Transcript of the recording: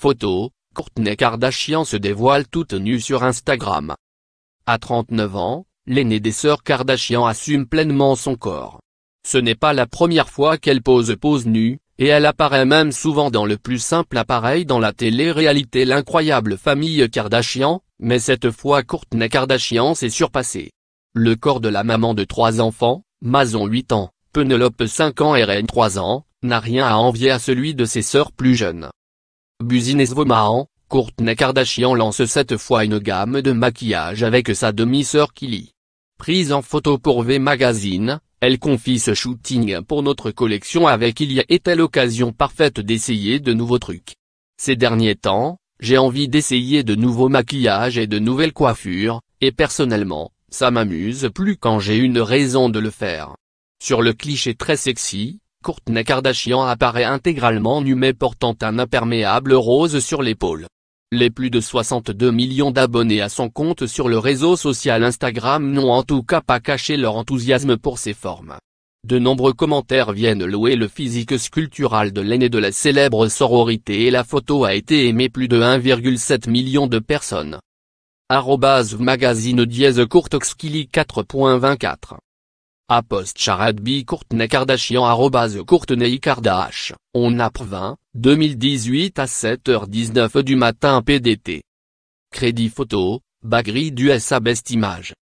Photo, Courtney Kardashian se dévoile toute nue sur Instagram. À 39 ans, l'aînée des sœurs Kardashian assume pleinement son corps. Ce n'est pas la première fois qu'elle pose pose nue, et elle apparaît même souvent dans le plus simple appareil dans la télé-réalité L'incroyable famille Kardashian, mais cette fois Courtney Kardashian s'est surpassée. Le corps de la maman de trois enfants, Mason 8 ans, Penelope 5 ans et Reine 3 ans, n'a rien à envier à celui de ses sœurs plus jeunes. Business Vomahan, Courtney Kardashian lance cette fois une gamme de maquillage avec sa demi-sœur Kylie. Prise en photo pour V Magazine, elle confie ce shooting pour notre collection avec il y a été l'occasion parfaite d'essayer de nouveaux trucs. Ces derniers temps, j'ai envie d'essayer de nouveaux maquillages et de nouvelles coiffures, et personnellement, ça m'amuse plus quand j'ai une raison de le faire. Sur le cliché très sexy, Kourtney Kardashian apparaît intégralement nue mais portant un imperméable rose sur l'épaule. Les plus de 62 millions d'abonnés à son compte sur le réseau social Instagram n'ont en tout cas pas caché leur enthousiasme pour ses formes. De nombreux commentaires viennent louer le physique sculptural de l'aîné de la célèbre sororité et la photo a été aimée plus de 1,7 million de personnes. Arrobase magazine dièse 4.24 Apost Charadbi Courtney Kardashian Arrobase Courtney Kardashian, on a 20, 2018 à 7h19 du matin PDT. Crédit photo, Bagri du SA Best Image.